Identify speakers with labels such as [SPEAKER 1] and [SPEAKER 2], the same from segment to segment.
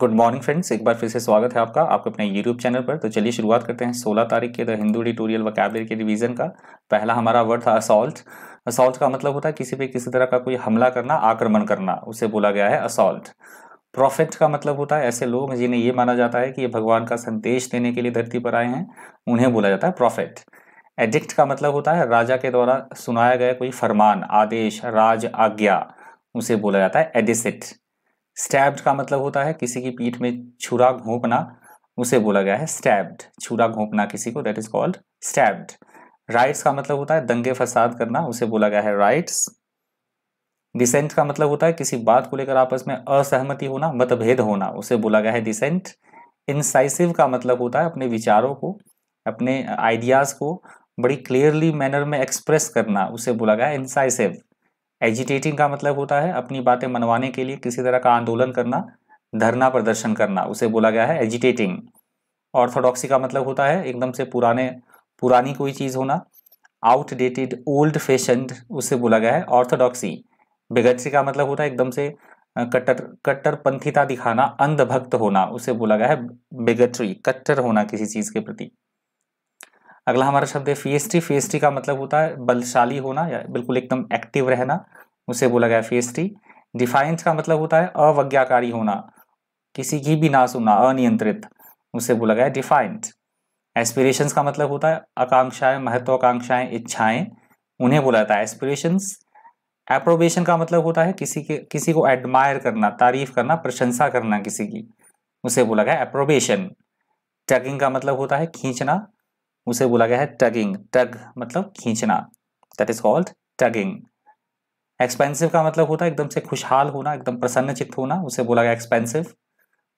[SPEAKER 1] good morning friends एक बार फिर से स्वागत है आपका आपके अपने यूट्यूब चैनल पर तो चलिए शुरुआत करते हैं 16 तारीख के द हिंदू एडिटोरियल वकाबलरी के रिवीजन का पहला हमारा वर्ड था असॉल्ट असॉल्ट का मतलब होता है किसी पे किसी तरह का कोई हमला करना आक्रमण करना उसे बोला गया है असॉल्ट प्रॉफिट का मतलब होता है ऐसे लोग जिन्हें ये माना जाता है कि ये भगवान का संदेश देने के लिए धरती पर आए हैं उन्हें बोला जाता है प्रॉफिट एडिक्ट का मतलब होता है राजा के द्वारा सुनाया गया कोई फरमान आदेश राज आज्ञा उसे बोला जाता है एडिसिट स्टैब्ड का मतलब होता है किसी की पीठ में छुरा घोंपना उसे बोला गया है स्टैब्ड छुरा घोंपना किसी को that is called stabbed rights का मतलब होता है दंगे फसाद करना उसे बोला गया है राइट्स डिसेंट का मतलब होता है किसी बात को लेकर आपस में असहमति होना मतभेद होना उसे बोला गया है डिसेंट इंसाइसिव का मतलब होता है अपने विचारों को अपने आइडियाज़ को बड़ी क्लियरली मैनर में एक्सप्रेस करना उसे बोला गया है इंसाइसिव एजिटेटिंग का मतलब होता है अपनी बातें मनवाने के लिए किसी तरह का आंदोलन करना धरना प्रदर्शन करना उसे बोला गया है एजिटेटिंग ऑर्थोडॉक्सी का मतलब होता है एकदम से पुराने पुरानी कोई चीज़ होना आउटडेटेड ओल्ड फैशन उसे बोला गया है ऑर्थोडॉक्सी बेगटसी का मतलब होता है एकदम से कट्टर कट्टरपंथिता दिखाना अंधभक्त होना उसे बोला गया है बेगटरी कट्टर होना किसी चीज़ के प्रति अगला हमारा शब्द है फीएसटी फीएसटी e e का मतलब होता है बलशाली होना या बिल्कुल एकदम एक्टिव रहना उसे बोला गया फीएसटी डिफाइंस e का मतलब होता है अवज्ञाकारी होना किसी की भी ना सुना अनियंत्रित उसे बोला गया डिफाइंड एस्पिरेशंस का मतलब होता है आकांक्षाएं महत्वाकांक्षाएं इच्छाएं उन्हें बोला जाता है एस्पिरेशंस एप्रोबेशन का मतलब होता है किसी के किसी को एडमायर करना तारीफ करना प्रशंसा करना किसी की उसे बोला गया एप्रोबेशन टगिंग का मतलब होता है खींचना उसे बोला गया है टगिंग टग मतलब खींचना that is called tugging expensive का मतलब होता है एकदम से खुशहाल होना एकदम प्रसन्न चित्त होना उसे बोला गया एक्सपेंसिव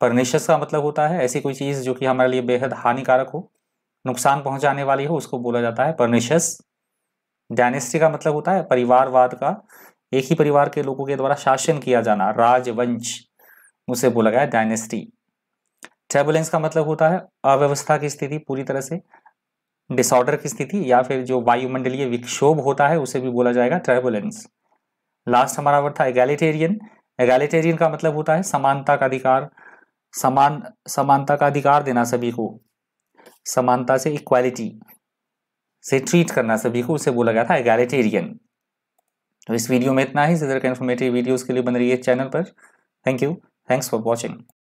[SPEAKER 1] परनिशियस का मतलब होता है ऐसी कोई चीज़ जो कि हमारे लिए बेहद हानिकारक हो नुकसान पहुंचाने वाली हो उसको बोला जाता है परनिशियस डायनेस्टी का मतलब होता है परिवारवाद का एक ही परिवार के लोगों के द्वारा शासन किया जाना राजवंश उसे बोला गया डायनेस्टी ट्रेबुलेंस का मतलब होता है अव्यवस्था की स्थिति पूरी तरह से डिसऑर्डर की स्थिति या फिर जो वायुमंडलीय विक्षोभ होता है उसे भी बोला जाएगा ट्रेबुलेंस लास्ट हमारा वर्ड था एगैलिटेरियन एगैलिटेरियन का मतलब होता है समानता का अधिकार समान समानता का अधिकार देना सभी को समानता से इक्वालिटी से ट्रीट करना सभी को उसे बोला गया था एगैलिटेरियन तो इस वीडियो में इतना ही इसी तरह के इन्फॉर्मेटिव वीडियोज़ के लिए बन रही है चैनल पर thank you thanks for watching